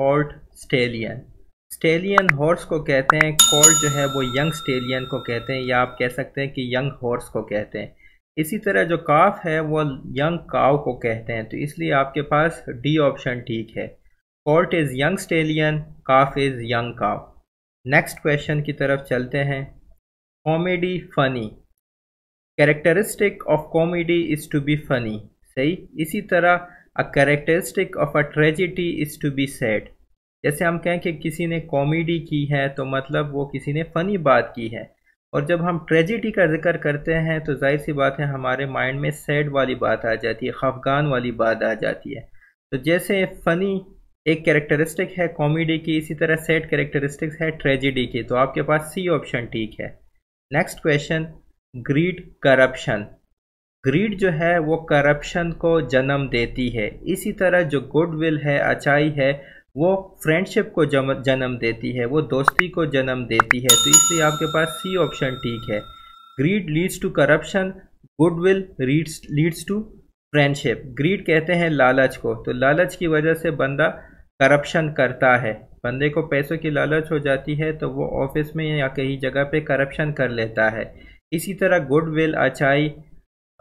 हॉर्ड stallion stallion horse को कहते हैं कॉर्ड जो है वो यंग स्टेलियन को कहते हैं या आप कह सकते हैं कि यंग हॉर्स को कहते हैं इसी तरह जो काफ है वो यंग काव को कहते हैं तो इसलिए आपके पास डी ऑप्शन ठीक है colt is young stallion calf is young cow next question की तरफ चलते हैं comedy funny characteristic of comedy is to be funny सही इसी तरह a characteristic of a tragedy is to be sad जैसे हम कहें कि किसी ने कॉमेडी की है तो मतलब वो किसी ने फ़नी बात की है और जब हम ट्रेजिडी का जिक्र करते हैं तो जाहिर सी बात है हमारे माइंड में सैड वाली बात आ जाती है खफगान वाली बात आ जाती है तो जैसे फ़नी एक कैरेक्टरिस्टिक है कॉमेडी की इसी तरह सेड कैरेक्टरिस्टिक्स है ट्रेजिडी की तो आपके पास सी ऑप्शन ठीक है next question greed corruption greed जो है वो करप्शन को जन्म देती है इसी तरह जो गुडविल है अच्छाई है वो फ्रेंडशिप को जन्म देती है वो दोस्ती को जन्म देती है तो इसलिए आपके पास सी ऑप्शन ठीक है greed leads to corruption goodwill reads leads to friendship greed कहते हैं लालच को तो लालच की वजह से बंदा करप्शन करता है बंदे को पैसों की लालच हो जाती है तो वो ऑफिस में या कहीं जगह पे करप्शन कर लेता है इसी तरह गुडविल अच्छाई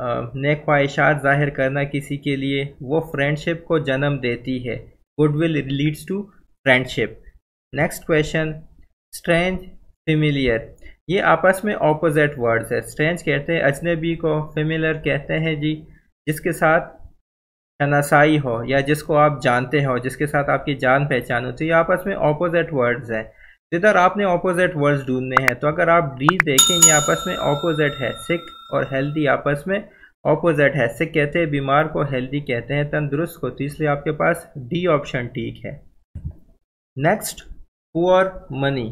ने ख्वाहिशात जाहिर करना किसी के लिए वो फ्रेंडशिप को जन्म देती है goodwill leads to friendship next question strange familiar ये आपस में ऑपोजिट वर्ड्स है स्ट्रेंज कहते हैं अजनबी को फेमिलर कहते हैं जी जिसके साथ शनासाई हो या जिसको आप जानते हो जिसके साथ आपकी जान पहचान हो तो ये आपस में ऑपोजिट वर्ड्स हैं जिधर आपने ऑपोजिट वर्ड्स ढूंढने हैं तो अगर आप डी देखें ये आपस में ऑपोजिट है सिक और हेल्दी आपस में ऑपोजिट है सिक कहते हैं बीमार को हेल्दी कहते हैं तंदुरुस्त को तो इसलिए आपके पास डी ऑप्शन ठीक है नेक्स्ट पुअर मनी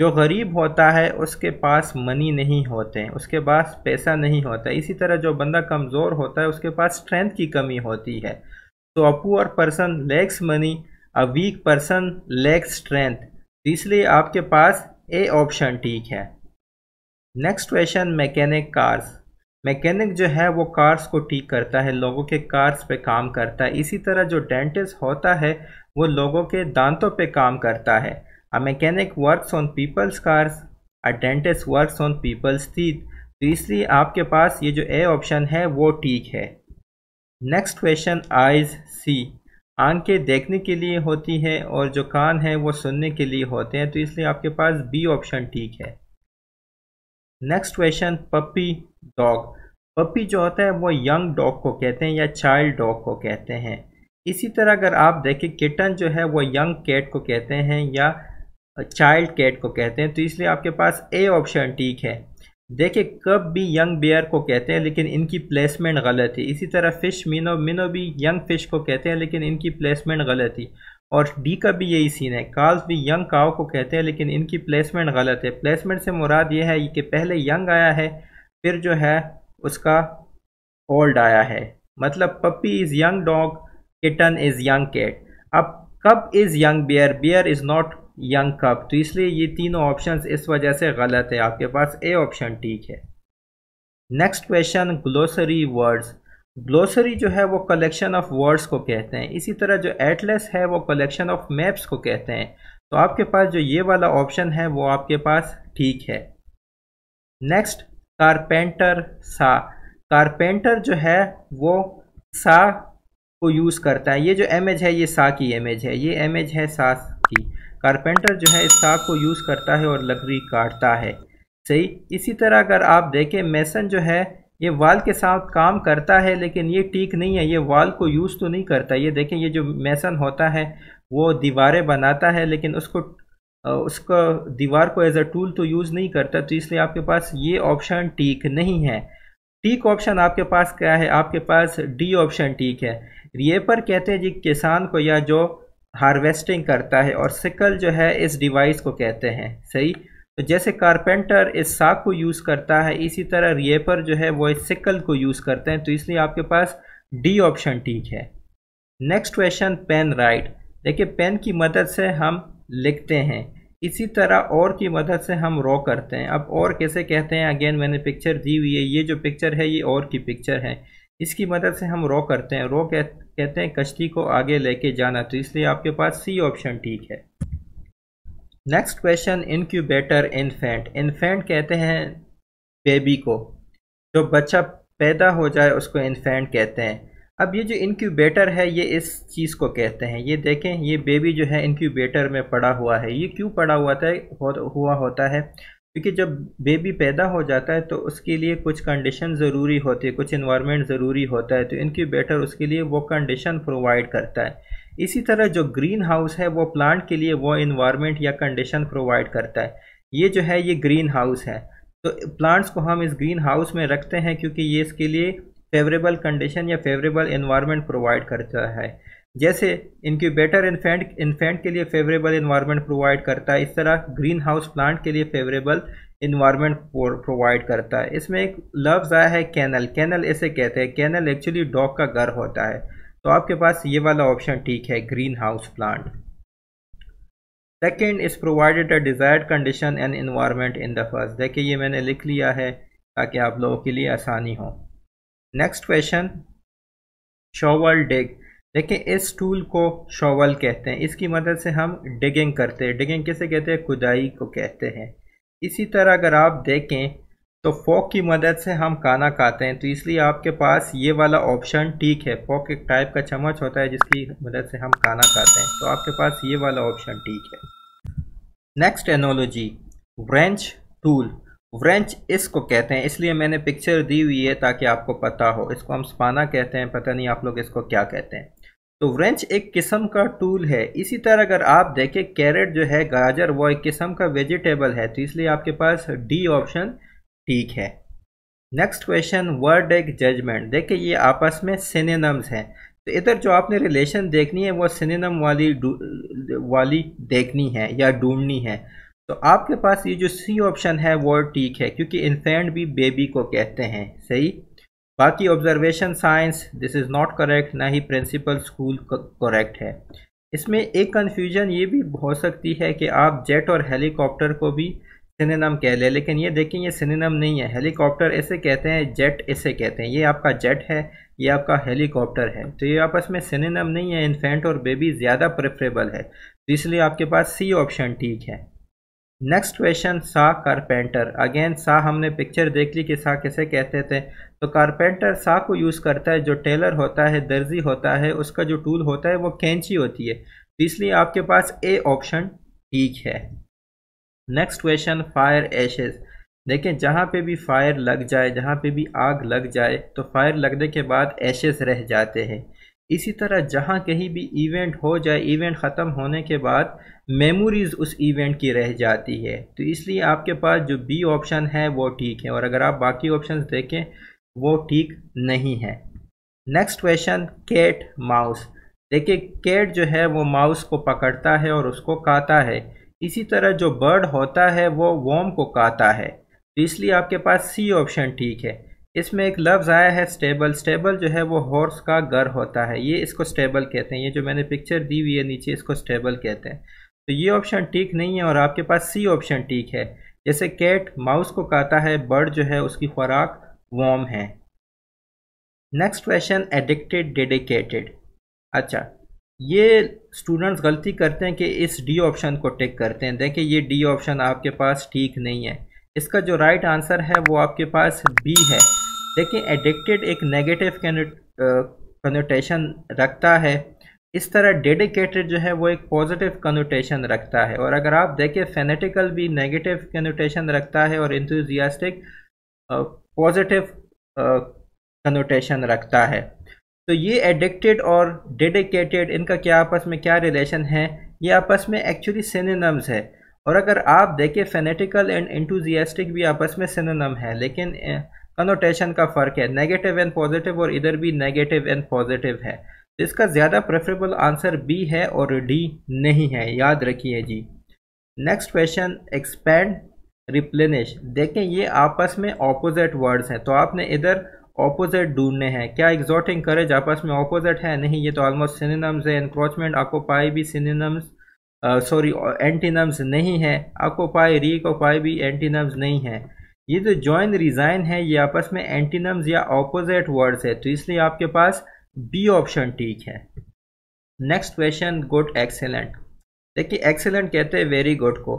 जो गरीब होता है उसके पास मनी नहीं होते उसके पास पैसा नहीं होता इसी तरह जो बंदा कमज़ोर होता है उसके पास स्ट्रेंथ की कमी होती है तो a poor person lacks money a weak person lacks strength इसलिए आपके पास ए ऑप्शन ठीक है next question mechanic cars mechanic जो है वो कार्स को ठीक करता है लोगों के कार्स पे काम करता है इसी तरह जो डेंटिस्ट होता है वो लोगों के दांतों पे काम करता है a mechanic works on people's cars a dentist works on people's teeth तो इसलिए आपके पास ये जो ए ऑप्शन है वो ठीक है नेक्स्ट क्वेश्चन आइज सी आंखें देखने के लिए होती है और जो कान है वो सुनने के लिए होते हैं तो इसलिए आपके पास बी ऑप्शन ठीक है next question puppy dog puppy जो होता है वो यंग डॉग को कहते हैं या चाइल्ड डॉग को कहते हैं इसी तरह अगर आप देखें किटन जो है वो यंग कैट को कहते हैं या चाइल्ड कैट को कहते हैं तो इसलिए आपके पास ए ऑप्शन ठीक है देखिए कब भी यंग बियर को कहते हैं लेकिन इनकी प्लेसमेंट गलत है इसी तरह फ़िश मीनो मीनो भी यंग फ़िश को कहते हैं लेकिन इनकी प्लेसमेंट गलत थी और डी का भी यही सीन है काल्स भी यंग काओ को कहते हैं लेकिन इनकी प्लेसमेंट गलत है प्लेसमेंट से मुराद ये है कि पहले यंग आया है फिर जो है उसका ओल्ड आया है मतलब puppy is young dog kitten is young cat अब cub is young bear bear is not young cub तो इसलिए ये तीनों ऑप्शन इस वजह से गलत है आपके पास ए ऑप्शन ठीक है next question glossary words glossary जो है वो कलेक्शन ऑफ वर्ड्स को कहते हैं इसी तरह जो एटलस है वो कलेक्शन ऑफ मैप्स को कहते हैं तो आपके पास जो ये वाला ऑप्शन है वो आपके पास ठीक है नेक्स्ट कारपेंटर सा कारपेंटर जो है वो सा को यूज़ करता है ये जो इमेज है ये सा की इमेज है ये इमेज है सा कारपेंटर जो है इस साग को यूज़ करता है और लकड़ी काटता है सही इसी तरह अगर आप देखें मैसन जो है ये वाल के साथ काम करता है लेकिन ये ठीक नहीं है ये वाल को यूज़ तो नहीं करता ये देखें ये जो मैसन होता है वो दीवारें बनाता है लेकिन उसको उसका दीवार को एज अ टूल तो यूज़ नहीं करता तो इसलिए आपके पास ये ऑप्शन ठीक नहीं है टीक ऑप्शन आपके पास क्या है आपके पास डी ऑप्शन ठीक है रेपर कहते हैं जी किसान को या जो हार्वेस्टिंग करता है और सिकल जो है इस डिवाइस को कहते हैं सही तो जैसे कारपेंटर इस साग को यूज़ करता है इसी तरह रिएपर जो है वो इस सिकल को यूज़ करते हैं तो इसलिए आपके पास डी ऑप्शन ठीक है नेक्स्ट क्वेश्चन पेन राइट देखिए पेन की मदद से हम लिखते हैं इसी तरह और की मदद से हम रॉ करते हैं अब और कैसे कहते हैं अगेन मैंने पिक्चर दी हुई है ये जो पिक्चर है ये और की पिक्चर है इसकी मदद से हम रॉ करते हैं रॉ कह कहते हैं कश्ती को आगे लेके जाना तो इसलिए आपके पास सी ऑप्शन ठीक है next question incubator infant infant कहते हैं बेबी को जो बच्चा पैदा हो जाए उसको इन्फेंट कहते हैं अब ये जो इनक्यूबेटर है ये इस चीज़ को कहते हैं ये देखें ये बेबी जो है इनक्यूबेटर में पड़ा हुआ है ये क्यों पड़ा हुआ था हुआ होता है क्योंकि जब बेबी पैदा हो जाता है तो उसके लिए कुछ कंडीशन ज़रूरी होती है कुछ इन्वायरमेंट ज़रूरी होता है तो इनक्यूबेटर उसके लिए वो कंडीशन प्रोवाइड करता है इसी तरह जो ग्रीन हाउस है वो प्लांट के लिए वो इन्वायरमेंट या कंडीशन प्रोवाइड करता है ये जो है ये ग्रीन हाउस है तो प्लांट्स को हम इस ग्रीन हाउस में रखते हैं क्योंकि ये इसके लिए फेवरेबल कंडीशन या फेवरेबल इन्वायरमेंट प्रोवाइड करता है जैसे इनक्यूबेटर इन्फेंट इन्फेंट के लिए फेवरेबल इन्वायरमेंट प्रोवाइड करता है इस तरह ग्रीन हाउस प्लांट के लिए फेवरेबल इन्वायरमेंट प्रोवाइड करता है इसमें एक लफ्ज़ आया है कैनल कैनल इसे कहते हैं कैनल एक्चुअली डॉग का घर होता है तो आपके पास ये वाला ऑप्शन ठीक है greenhouse plant second is provided a desired condition and environment in the first देखिए ये मैंने लिख लिया है ताकि आप लोगों के लिए आसानी हो नेक्स्ट क्वेश्चन शोवल डेग देखिए इस टूल को शॉवल कहते हैं इसकी मदद से हम डिगिंग करते हैं डिगिंग किसे कहते हैं खुदाई को कहते हैं इसी तरह अगर आप देखें तो फोक की मदद से हम खाना खाते हैं तो इसलिए आपके पास ये वाला ऑप्शन ठीक है फोक एक टाइप का चम्मच होता है जिसकी मदद से हम खाना खाते हैं तो आपके पास ये वाला ऑप्शन ठीक है next analogy wrench tool wrench इसको कहते हैं इसलिए मैंने पिक्चर दी हुई है ताकि आपको पता हो इसको हम स्पाना कहते हैं पता नहीं आप लोग इसको क्या कहते हैं तो व्रेंच एक किस्म का टूल है इसी तरह अगर आप देखें कैरेट जो है गाजर वो एक किस्म का वेजिटेबल है तो इसलिए आपके पास डी ऑप्शन ठीक है नेक्स्ट क्वेश्चन वर्ड एक जजमेंट देखिए ये आपस में सिनेनम्स हैं तो इधर जो आपने रिलेशन देखनी है वो सिनेनम वाली वाली देखनी है या ढूंढनी है तो आपके पास ये जो सी ऑप्शन है वो ठीक है क्योंकि इन्फेंट भी बेबी को कहते हैं सही बाकी observation science this is not correct ना ही प्रिंसिपल स्कूल करेक्ट है इसमें एक कन्फ्यूजन ये भी हो सकती है कि आप जेट और हेलीकॉप्टर को भी सिनेम कह लें लेकिन ये देखें ये सिनेम नहीं है हेलीकॉप्टर ऐसे कहते हैं जेट इसे कहते हैं ये आपका जेट है ये आपका हेलीकॉप्टर है तो ये आपस में सिनेम नहीं है इन्फेंट और बेबी ज़्यादा प्रेफरेबल है तो इसलिए आपके पास सी ऑप्शन ठीक है next question saw carpenter again saw हमने पिक्चर देख ली कि सा किसे कहते थे तो कारपेंटर सा को यूज़ करता है जो टेलर होता है दर्जी होता है उसका जो टूल होता है वो कैंची होती है तो इसलिए आपके पास ए ऑप्शन ठीक है नेक्स्ट क्वेश्चन फायर एशेज़ देखें जहाँ पे भी फायर लग जाए जहाँ पे भी आग लग जाए तो फायर लगने के बाद एशेज रह जाते हैं इसी तरह जहाँ कहीं भी इवेंट हो जाए इवेंट ख़त्म होने के बाद मेमोरीज़ उस इवेंट की रह जाती है तो इसलिए आपके पास जो बी ऑप्शन है वो ठीक है और अगर आप बाकी ऑप्शन देखें वो ठीक नहीं है नेक्स्ट क्वेश्चन कैट माउस देखिए कैट जो है वो माउस को पकड़ता है और उसको काता है इसी तरह जो बर्ड होता है वो वॉम को काता है तो इसलिए आपके पास सी ऑप्शन ठीक है इसमें एक लफ्ज़ आया है स्टेबल स्टेबल जो है वो हॉर्स का घर होता है ये इसको स्टेबल कहते हैं ये जो मैंने पिक्चर दी हुई है नीचे इसको स्टेबल कहते हैं तो ये ऑप्शन ठीक नहीं है और आपके पास सी ऑप्शन ठीक है जैसे कैट माउस को कहता है बर्ड जो है उसकी खुराक वॉम है नेक्स्ट क्वेश्चन एडिक्टेड डेडिकेटेड अच्छा ये स्टूडेंट्स गलती करते हैं कि इस डी ऑप्शन को टिक करते हैं देखिए ये डी ऑप्शन आपके पास ठीक नहीं है इसका जो राइट right आंसर है वो आपके पास बी है देखिए एडिक्टेड एक नेगेटिव कन्नोटेशन रखता है इस तरह डेडिकेटेड जो है वो एक पॉजिटिव कन्नोटेशन रखता है और अगर आप देखें फेनेटिकल भी नेगेटिव कन्नोटेशन रखता है और इंथ्यूजियास्टिक पॉजिटिव कन्नोटेशन रखता है तो ये एडिक्टेड और डेडिकेटेड इनका क्या आपस में क्या रिलेशन है ये आपस में एक्चुअली सिनेनम्स है और अगर आप देखें फेनेटिकल एंड इंटूजियास्टिक भी आपस में सिनेनम है लेकिन कनोटेशन का फ़र्क है नेगेटिव एंड पॉजिटिव और इधर भी नेगेटिव एंड पॉजिटिव है तो इसका ज़्यादा प्रेफरेबल आंसर बी है और डी नहीं है याद रखिए जी नेक्स्ट क्वेश्चन एक्सपेंड रिप्लेनिश देखें ये आपस में ऑपोजिट वर्ड्स हैं तो आपने इधर ऑपोजिट ढूंढने हैं क्या एग्जॉटिंग करेज आपस में ऑपोजिट है नहीं ये तो ऑलमोस्ट सिनेम्स है इंक्रोचमेंट पाए भी सिनेम्स सॉरी एंटीनम्स नहीं है को पाए भी एंटीनम्स नहीं है ये जो ज्वाइन रिजाइन है ये आपस में एंटीनम्स या ऑपोजिट वर्ड्स है तो इसलिए आपके पास बी ऑप्शन ठीक है नेक्स्ट क्वेश्चन गुड एक्सेलेंट देखिए एक्सेलेंट कहते हैं वेरी गुड को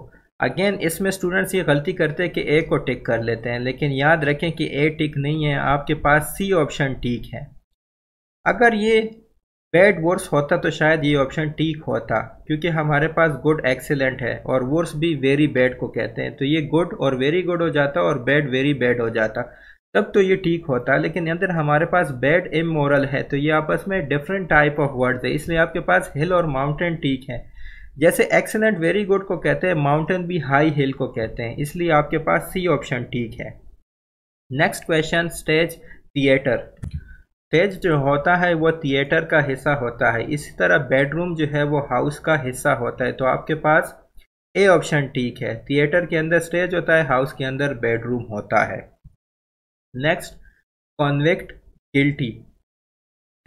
अगेन इसमें स्टूडेंट्स ये गलती करते हैं कि ए को टिक कर लेते हैं लेकिन याद रखें कि ए टिक नहीं है आपके पास सी ऑप्शन ठीक है अगर ये बैड वर्स होता तो शायद ये ऑप्शन ठीक होता क्योंकि हमारे पास गुड एक्सेलेंट है और वर्स भी वेरी बैड को कहते हैं तो ये गुड और वेरी गुड हो जाता और बैड वेरी बैड हो जाता तब तो ये ठीक होता लेकिन अंदर हमारे पास बैड इमोरल है तो ये आपस में डिफरेंट टाइप ऑफ वर्ड्स है इसलिए आपके पास हिल और माउंटेन ठीक है जैसे एक्सेलेंट वेरी गुड को कहते हैं माउंटेन भी हाई हिल को कहते हैं इसलिए आपके पास सी ऑप्शन ठीक है next question stage theatre stage जो होता है वो थिएटर का हिस्सा होता है इसी तरह बेडरूम जो है वो हाउस का हिस्सा होता है तो आपके पास ए ऑप्शन ठीक है थिएटर के अंदर स्टेज होता है हाउस के अंदर बेडरूम होता है नेक्स्ट कॉन्वेक्ट गिल्टी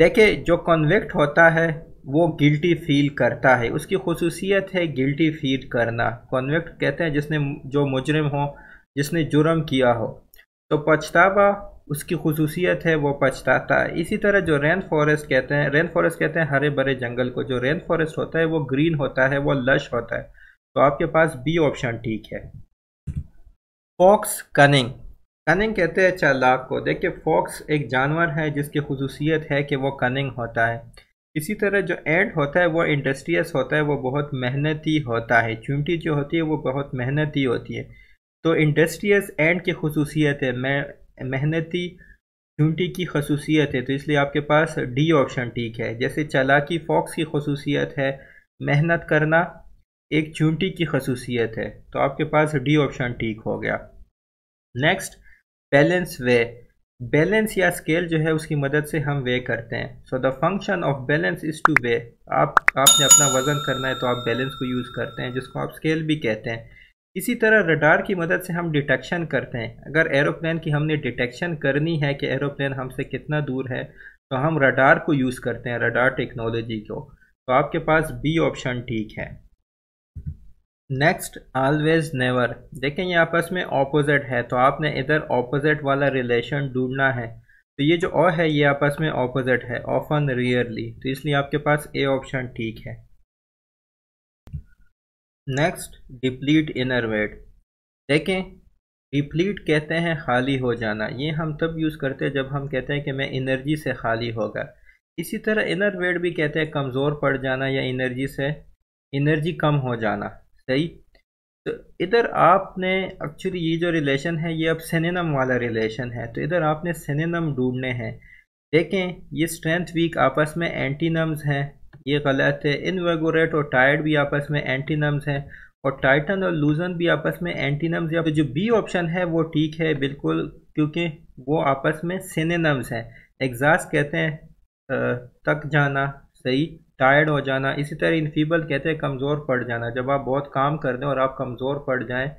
देखिए जो कॉन्वेक्ट होता है वो गिल्टी फील करता है उसकी खसूसियत है गिल्टी फील करना कॉन्वेक्ट कहते हैं जिसने जो मुजरम हो जिसने जुर्म किया हो तो पछतावा उसकी खसूसियत है वो पछताता है इसी तरह जो रेन फॉरेस्ट कहते हैं रेन फॉरेस्ट कहते हैं हरे भरे जंगल को जो रेन फॉरेस्ट होता है वो ग्रीन होता है वो लश होता है तो आपके पास बी ऑप्शन ठीक है फॉक्स कनिंग कनिंग कहते हैं चालाक को देखिए फॉक्स एक जानवर है जिसकी खसूसियत है कि वो कनिंग होता है इसी तरह जो एंड होता है वो इंडस्ट्रियस होता है वो बहुत मेहनती होता है चूंटी जो होती है वो बहुत मेहनती होती है तो इंडस्ट्रियस एंड की खसूसियत है मैं मेहनती ड्यूटी की खसूसियत है तो इसलिए आपके पास डी ऑप्शन ठीक है जैसे चालाकी फॉक्स की खसूसियत है मेहनत करना एक चूंटी की खसूसियत है तो आपके पास डी ऑप्शन ठीक हो गया नेक्स्ट बैलेंस वे बैलेंस या स्केल जो है उसकी मदद से हम वे करते हैं so the function of balance is to weigh आप आपने अपना वज़न करना है तो आप बैलेंस को यूज़ करते हैं जिसको आप स्केल भी कहते हैं इसी तरह रडार की मदद से हम डिटेक्शन करते हैं अगर एरोप्लेन की हमने डिटेक्शन करनी है कि एरोप्लेन हमसे कितना दूर है तो हम रडार को यूज़ करते हैं रडार टेक्नोलॉजी को तो आपके पास बी ऑप्शन ठीक है नेक्स्ट ऑलवेज नेवर देखें ये आपस में ऑपोजिट है तो आपने इधर ऑपोजिट वाला रिलेशन ढूंढना है तो ये जो ओ है ये आपस में ऑपोजिट है ऑफन रियरली तो इसलिए आपके पास ए ऑप्शन ठीक है नेक्स्ट डिप्लीट इनर वेट देखें डिप्लीट कहते हैं खाली हो जाना ये हम तब यूज़ करते हैं जब हम कहते हैं कि मैं इनर्जी से खाली होगा इसी तरह इनर वेट भी कहते हैं कमज़ोर पड़ जाना या इनर्जी से इनर्जी कम हो जाना सही तो इधर आपने एक्चुअली ये जो रिलेशन है ये अब सेनेनम वाला रिलेशन है तो इधर आपने सेनेनम ढूंढने हैं देखें ये स्ट्रेंथ वीक आपस में एंटीनम्स हैं ये गलत है इनवेगोरेट और टायर्ड भी आपस में एंटीनम्स हैं और टाइटन और लूजन भी आपस में एंटीनम्स या तो जो बी ऑप्शन है वो ठीक है बिल्कुल क्योंकि वो आपस में सिनेनम्स हैं एग्जास कहते हैं तक जाना सही टायर्ड हो जाना इसी तरह इनफीबल कहते हैं कमज़ोर पड़ जाना जब आप बहुत काम कर दें और आप कमज़ोर पड़ जाएं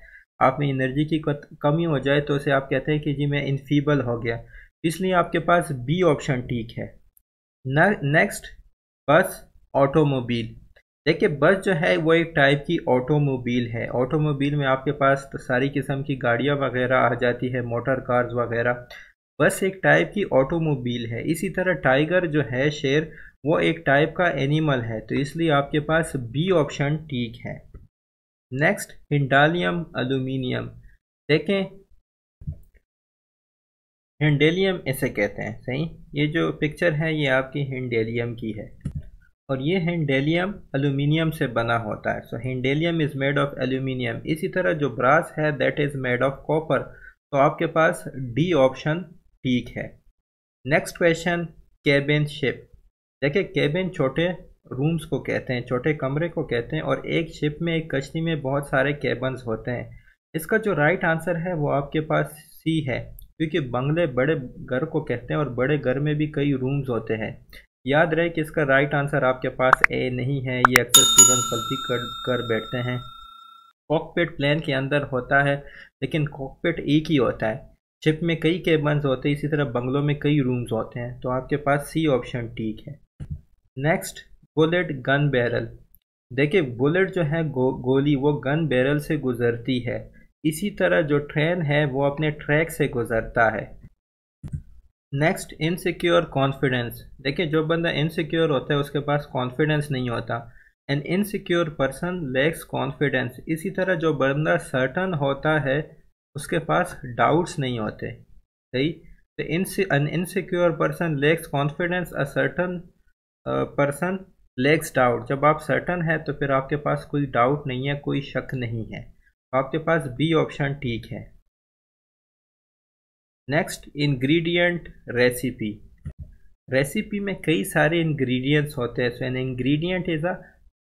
आप में एनर्जी की कमी हो जाए तो उसे आप कहते हैं कि जी मैं इनफीबल हो गया इसलिए आपके पास बी ऑप्शन ठीक है नेक्स्ट बस ऑटोमोबाइल देखिए बस जो है वो एक टाइप की ऑटोमोबाइल है ऑटोमोबाइल में आपके पास तो सारी किस्म की गाड़ियाँ वगैरह आ जाती है मोटर कार्स वगैरह बस एक टाइप की ऑटोमोबाइल है इसी तरह टाइगर जो है शेर वो एक टाइप का एनिमल है तो इसलिए आपके पास बी ऑप्शन ठीक है नेक्स्ट हिंडालियम अलूमिनियम देखें हिंडेलियम ऐसे कहते हैं सही ये जो पिक्चर है ये आपकी हिंडेलियम की है और ये हैंडेलियम एल्यूमिनियम से बना होता है सो हैंडेलियम इज़ मेड ऑफ एल्यूमिनियम इसी तरह जो ब्रास है that is made of copper तो आपके पास डी ऑप्शन ठीक है नेक्स्ट क्वेश्चन केबिन शिप देखिए केबिन छोटे रूम्स को कहते हैं छोटे कमरे को कहते हैं और एक शिप में एक कश्ती में बहुत सारे केबन्स होते हैं इसका जो राइट आंसर है वो आपके पास सी है क्योंकि बंगले बड़े घर को कहते हैं और बड़े घर में भी कई रूम्स होते हैं याद रहे कि इसका राइट आंसर आपके पास ए नहीं है ये अक्सर स्टूडेंट गलती कर कर बैठते हैं कॉकपेट प्लेन के अंदर होता है लेकिन कॉकपेट एक ही होता है शिप में कई केबन्स होते हैं इसी तरह बंगलों में कई रूम्स होते हैं तो आपके पास सी ऑप्शन ठीक है नेक्स्ट बुलेट गन बैरल देखिए बुलेट जो है गो, गोली वो गन बैरल से गुजरती है इसी तरह जो ट्रेन है वो अपने ट्रैक से गुजरता है नेक्स्ट इनसिक्योर कॉन्फिडेंस देखिए जो बंदा इनसिक्योर होता है उसके पास कॉन्फिडेंस नहीं होता an insecure person lacks confidence इसी तरह जो बंदा सर्टन होता है उसके पास डाउट्स नहीं होते सही तो an insecure person lacks confidence a certain person lacks doubt जब आप सर्टन है तो फिर आपके पास कोई डाउट नहीं है कोई शक नहीं है आपके पास बी ऑप्शन ठीक है नेक्स्ट इंग्रेडिएंट रेसिपी रेसिपी में कई सारे इंग्रेडिएंट्स होते हैं so an ingredient is a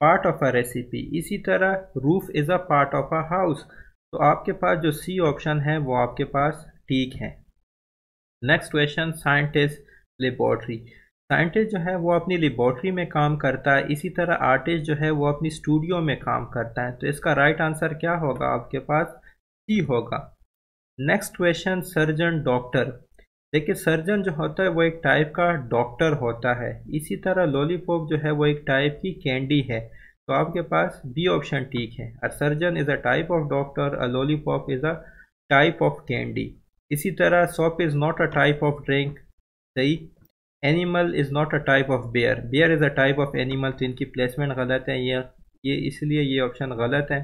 part of a recipe इसी तरह roof is a part of a house तो आपके पास जो सी ऑप्शन है वो आपके पास ठीक है next question scientist laboratory scientist जो है वो अपनी लेबॉर्ट्री में काम करता है इसी तरह आर्टिस्ट जो है वो अपनी स्टूडियो में काम करता है तो इसका राइट right आंसर क्या होगा आपके पास सी होगा नेक्स्ट क्वेश्चन सर्जन डॉक्टर देखिए सर्जन जो होता है वो एक टाइप का डॉक्टर होता है इसी तरह लॉलीपॉप जो है वो एक टाइप की कैंडी है तो आपके पास बी ऑप्शन ठीक है a surgeon is a type of doctor a lollipop is a type of candy इसी तरह soap is not a type of drink सही animal is not a type of bear bear is a type of animal तो इनकी placement गलत है ये ये इसलिए ये ऑप्शन गलत है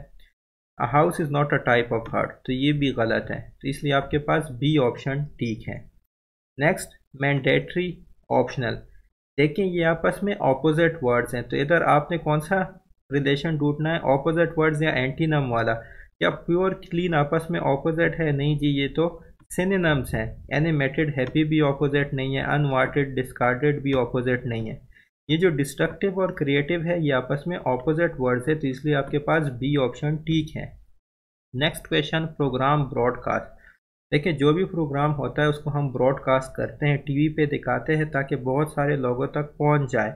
a house is not a type of heart तो ये भी गलत है तो इसलिए आपके पास बी ऑप्शन ठीक है नेक्स्ट मैंडेटरी ऑप्शनल देखें ये आपस में ऑपोजिट वर्ड्स हैं तो इधर आपने कौन सा रिलेशन टूटना है ऑपोजिट वर्ड्स या एंटीनम वाला या प्योर क्लीन आपस में ऑपोजिट है नहीं जी ये तो सिनेनम्स हैं एनिमेटेड हैप्पी भी ऑपोजिट नहीं है अनवांटेड डिस्कार्डेड भी ऑपोजिट नहीं है ये जो डिस्ट्रक्टिव और क्रिएटिव है ये आपस में ऑपोजिट वर्ड्स है तो इसलिए आपके पास बी ऑप्शन ठीक है नेक्स्ट क्वेश्चन प्रोग्राम ब्रॉडकास्ट देखिए जो भी प्रोग्राम होता है उसको हम ब्रॉडकास्ट करते हैं टीवी पे दिखाते हैं ताकि बहुत सारे लोगों तक पहुंच जाए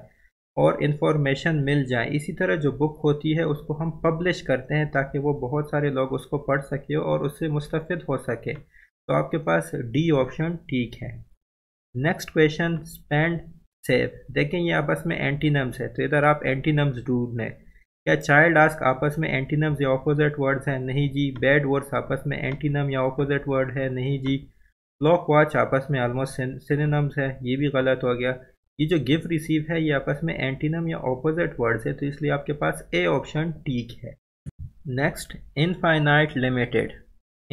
और इन्फॉर्मेशन मिल जाए इसी तरह जो बुक होती है उसको हम पब्लिश करते हैं ताकि वो बहुत सारे लोग उसको पढ़ सके और उससे मुस्तफ़ हो सके तो आपके पास डी ऑप्शन ठीक है नेक्स्ट क्वेश्चन स्पेंड सेफ देखें ये आपस में एंटीनम्स है तो इधर आप एंटीनम्स लें क्या चाइल्ड आस्क आपस में एंटीनम्स या ऑपोजिट वर्ड्स हैं नहीं जी बैड वर्ड्स आपस में एंटीनम या ऑपोजिट वर्ड है नहीं जी क्लॉक वॉच आपस में ऑलमोस्ट सिनेनम्स है ये भी गलत हो गया ये जो गिफ्ट रिसीव है ये आपस में एंटीनम या ऑपोजिट वर्ड्स है तो इसलिए आपके पास ए ऑप्शन ठीक है नेक्स्ट इनफाइनाइट लिमिटेड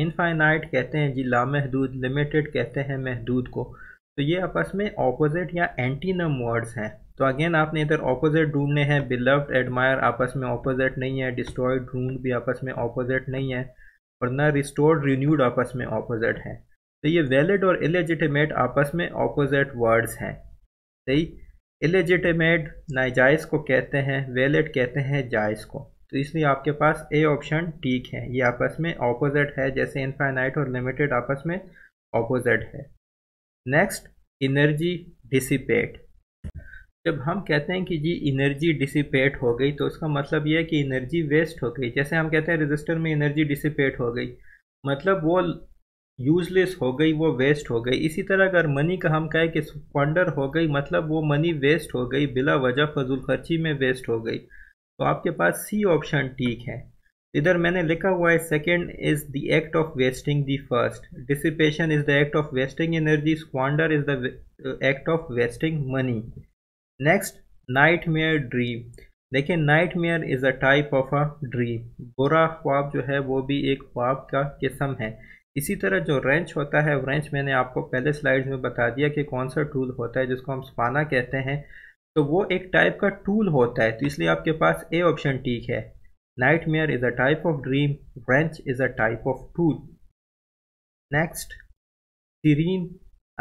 इनफाइनाइट कहते हैं जी लामहदूद लिमिटेड कहते हैं महदूद को तो ये आपस में ऑपोजिट या एंटीनम वर्ड्स हैं तो अगेन आपने इधर ऑपोजिट ढूंढने हैं बिलव्ड एडमायर आपस में ऑपोजिट नहीं है डिस्ट्रॉयड ढूंढ भी आपस में ऑपोजिट नहीं है और ना रिस्टोर्ड रिन्यूड आपस में ऑपोजिट है तो ये वैलिड और इलेजिटिमेट आपस में ऑपोजिट वर्ड्स हैं सही इलेजिटिमेट नाजायज़ को कहते हैं वैलिड कहते हैं जायज़ को तो इसलिए आपके पास ए ऑप्शन ठीक है ये आपस में ऑपोजिट है जैसे इनफाइनाइट और लिमिटेड आपस में ऑपोजिट है नेक्स्ट इनर्जी डिसिपेट जब हम कहते हैं कि जी इनर्जी डिसिपेट हो गई तो उसका मतलब यह है कि इनर्जी वेस्ट हो गई जैसे हम कहते हैं रजिस्टर में इनर्जी डिसिपेट हो गई मतलब वो यूजलेस हो गई वो वेस्ट हो गई इसी तरह अगर मनी का हम कहें कि स्पॉन्डर हो गई मतलब वो मनी वेस्ट हो गई बिला वजह फजूल खर्ची में वेस्ट हो गई तो आपके पास सी ऑप्शन ठीक है इधर मैंने लिखा हुआ है second is the act of wasting the first dissipation is the act of wasting energy squander is the act of wasting money next nightmare dream देखिए nightmare is a type of a dream बुरा ख्वाब जो है वो भी एक ख्वाब का किस्म है इसी तरह जो रेंच होता है रेंच मैंने आपको पहले स्लाइड्स में बता दिया कि कौन सा टूल होता है जिसको हम स्पाना कहते हैं तो वो एक टाइप का टूल होता है तो इसलिए आपके पास ए ऑप्शन ठीक है Nightmare is a type of dream. Wrench is a type of tool. Next siren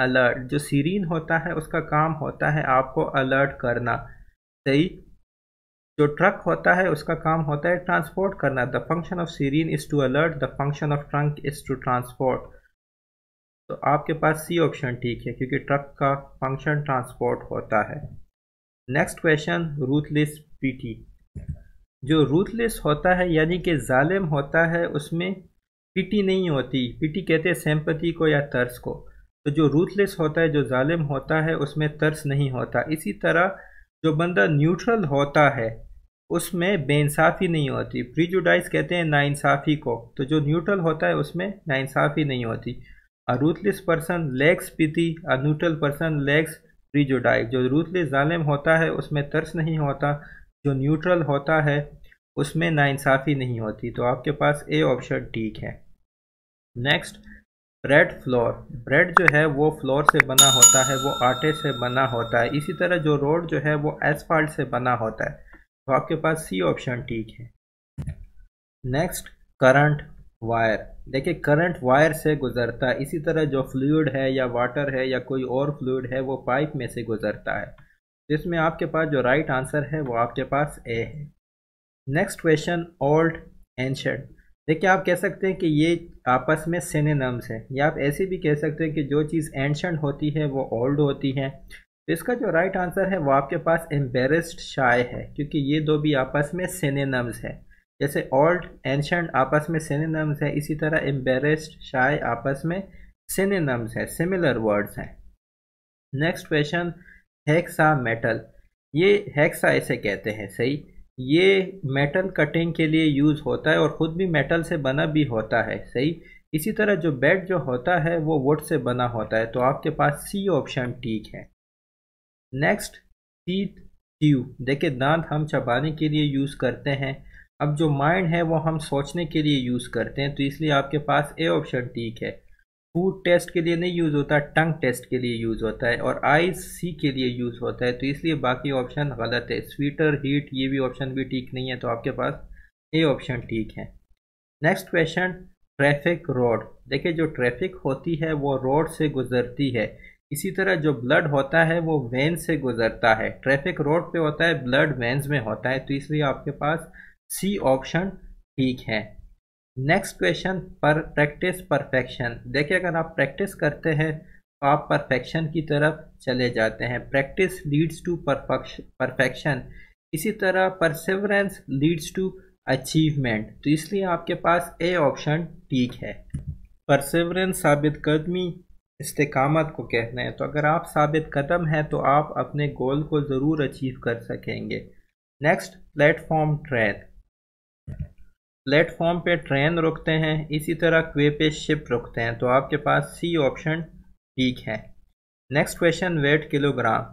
alert जो सीरीन होता है उसका काम होता है आपको अलर्ट करना सही जो ट्रक होता है उसका काम होता है ट्रांसपोर्ट करना the function of siren is to alert the function of trunk is to transport तो आपके पास सी ऑप्शन ठीक है क्योंकि ट्रक का फंक्शन ट्रांसपोर्ट होता है नेक्स्ट क्वेश्चन रूथलेस पीटी जो रूथलेस होता है यानी कि ालिम होता है उसमें पिटी नहीं होती पिटी कहते हैं सेम्पति को या तर्स को तो जो रूथलेस होता है जो ालिम होता है उसमें तर्स नहीं होता इसी तरह जो बंदा न्यूट्रल होता है उसमें बेसाफ़ी नहीं होती प्रीजुडाइज कहते हैं नाइंसाफ़ी को तो जो न्यूट्रल होता है उसमें नाइंसाफ़ी नहीं होती अ ruthless person lacks pity a neutral person lacks prejudice जो रूथलेस ालिम होता है उसमें तर्स नहीं होता जो न्यूट्रल होता है उसमें नाइंसाफ़ी नहीं होती तो आपके पास ए ऑप्शन ठीक है नेक्स्ट ब्रेड फ्लोर ब्रेड जो है वो फ्लोर से बना होता है वो आटे से बना होता है इसी तरह जो रोड जो है वो एसफाल्ट से बना होता है तो आपके पास सी ऑप्शन ठीक है नेक्स्ट करंट वायर देखिए करंट वायर से गुजरता है इसी तरह जो फ्लूड है या वाटर है या कोई और फ्लूड है वो पाइप में से गुजरता है जिसमें आपके पास जो राइट right आंसर है वो आपके पास ए है नेक्स्ट क्वेश्चन ओल्ड एंशड देखिए आप कह सकते हैं कि ये आपस में सिनेम्स हैं या आप ऐसे भी कह सकते हैं कि जो चीज़ एंशंट होती है वो ओल्ड होती है तो इसका जो राइट right आंसर है वो आपके पास एम्बेरस्ड शाय है क्योंकि ये दो भी आपस में सिनेम्स है जैसे ओल्ड एंशंट आपस में सिनेम्स है इसी तरह एम्बेरस्ड शाय आपस में सिनेम्स है सिमिलर वर्ड्स हैं नेक्स्ट क्वेश्चन हेक्सा मेटल ये हेक्सा इसे कहते हैं सही ये मेटल कटिंग के लिए यूज़ होता है और ख़ुद भी मेटल से बना भी होता है सही इसी तरह जो बेड जो होता है वो वुड से बना होता है तो आपके पास सी ऑप्शन ठीक है नेक्स्ट टीथ ट्यू देखिए दांत हम चबाने के लिए यूज़ करते हैं अब जो माइंड है वो हम सोचने के लिए यूज़ करते हैं तो इसलिए आपके पास ए ऑप्शन ठीक है फूड टेस्ट के लिए नहीं यूज़ होता टंग टेस्ट के लिए यूज़ होता है और आई सी के लिए यूज़ होता है तो इसलिए बाकी ऑप्शन गलत है स्वीटर हीट ये भी ऑप्शन भी ठीक नहीं है तो आपके पास ये ऑप्शन ठीक है नेक्स्ट क्वेश्चन ट्रैफिक रोड देखिए जो ट्रैफिक होती है वो रोड से गुजरती है इसी तरह जो ब्लड होता है वो वैन से गुजरता है ट्रैफिक रोड पे होता है ब्लड वैन में होता है तो इसलिए आपके पास सी ऑप्शन ठीक है नेक्स्ट क्वेश्चन पर प्रैक्टिस परफेक्शन देखिए अगर आप प्रैक्टिस करते हैं तो आप परफेक्शन की तरफ चले जाते हैं प्रैक्टिस लीड्स टू परफेक्शन इसी तरह परसिवरेंस लीड्स टू अचीवमेंट तो इसलिए आपके पास ए ऑप्शन ठीक है परसिवरेंस साबित कदमी इस्तकामत को कहते हैं तो अगर आप साबित कदम हैं तो आप अपने गोल को ज़रूर अचीव कर सकेंगे नेक्स्ट प्लेटफॉर्म ट्रैक प्लेटफॉर्म पे ट्रेन रुकते हैं इसी तरह क्वे पे शिप रुकते हैं तो आपके पास सी ऑप्शन ठीक है नेक्स्ट क्वेश्चन वेट किलोग्राम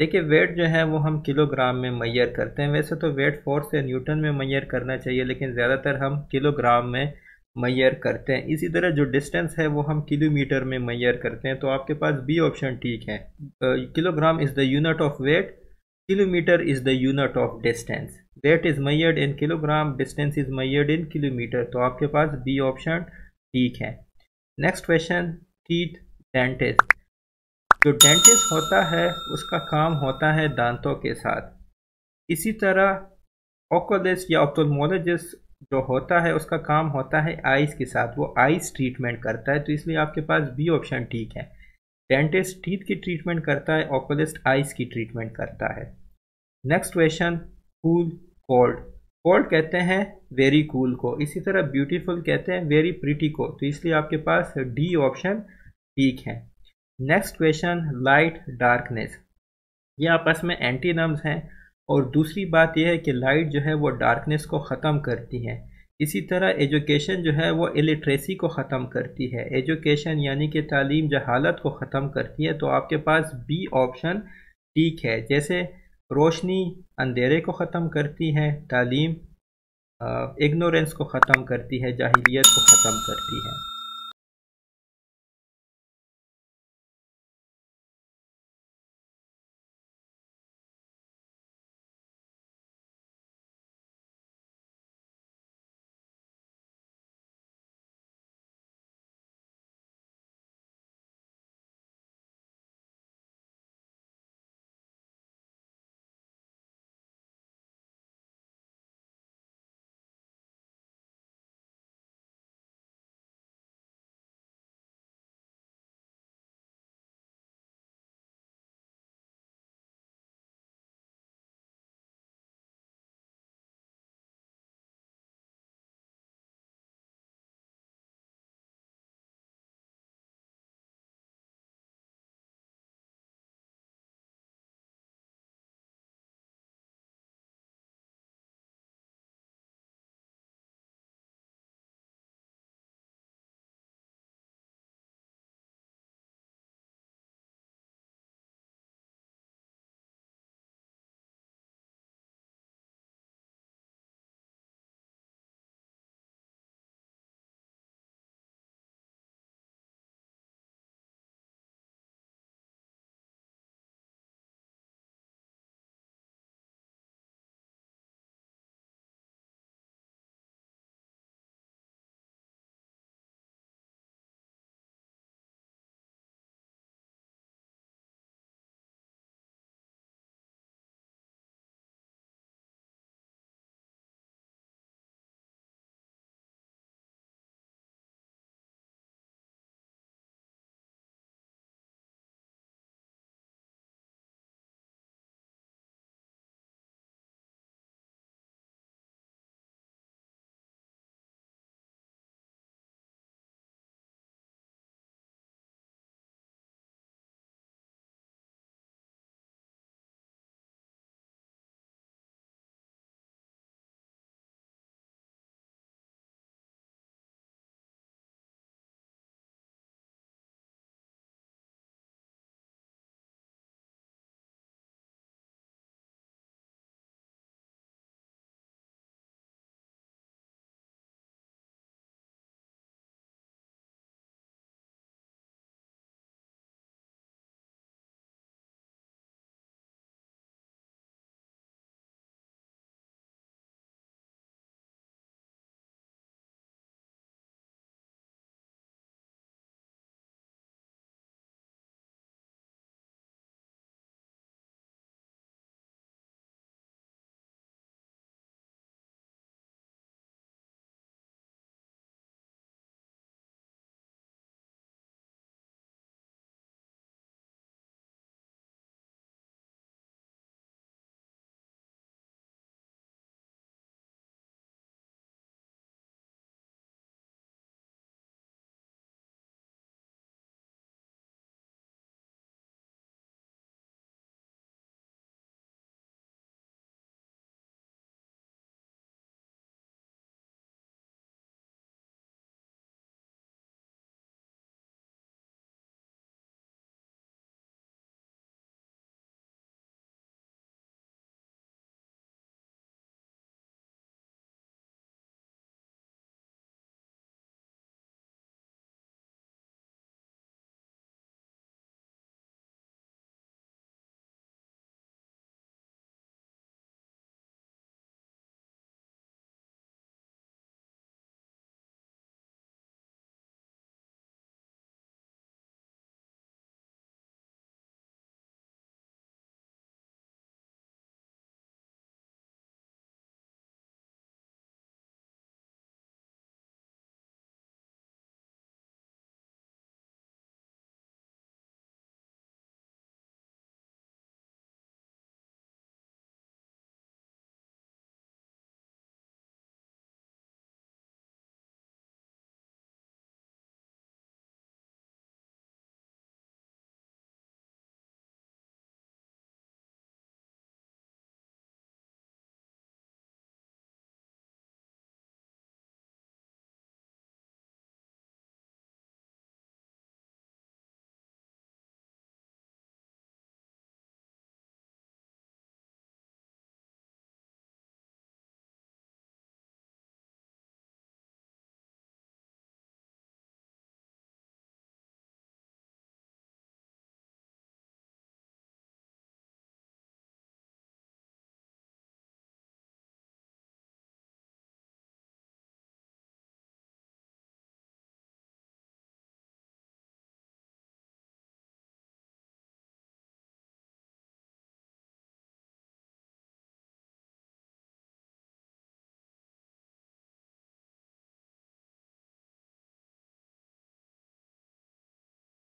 देखिए वेट जो है वो हम किलोग्राम में मैयर करते हैं वैसे तो वेट फोर्स या न्यूटन में मैयर करना चाहिए लेकिन ज़्यादातर हम किलोग्राम में मैयर करते हैं इसी तरह जो डिस्टेंस है वो हम किलोमीटर में मैयर करते हैं तो आपके पास बी ऑप्शन ठीक है kilogram is the unit of weight kilometre is the unit of distance weight is measured in kilogram distance is measured in kilometre तो आपके पास बी ऑप्शन ठीक है नेक्स्ट क्वेश्चन टीथ डेंटिस्ट जो डेंटिस्ट होता है उसका काम होता है दांतों के साथ इसी तरह ओकोलिस्ट या ऑप्टोलमोलॉजिस्ट जो होता है उसका काम होता है आइस के साथ वो आइस ट्रीटमेंट करता है तो इसलिए आपके पास बी ऑप्शन ठीक है डेंटिस्ट टीथ की ट्रीटमेंट करता है ओकोलिस्ट आइस की ट्रीटमेंट करता है नेक्स्ट क्वेश्चन फूल कोल्ड कोल्ड कहते हैं वेरी कूल को इसी तरह ब्यूटीफुल कहते हैं वेरी प्रिटी को तो इसलिए आपके पास डी ऑप्शन ठीक है नेक्स्ट क्वेश्चन लाइट डार्कनेस ये आपस में एंटीनम्स हैं और दूसरी बात यह है कि लाइट जो है वो डार्कनेस को ख़त्म करती है इसी तरह एजुकेशन जो है वो इलिट्रेसी को ख़त्म करती है एजुकेशन यानी कि तालीम जहालत को ख़त्म करती है तो आपके पास बी ऑप्शन ठीक है जैसे रोशनी अंधेरे को ख़त्म करती है तालीम इग्नोरेंस को ख़त्म करती है जाहिलियत को ख़त्म करती है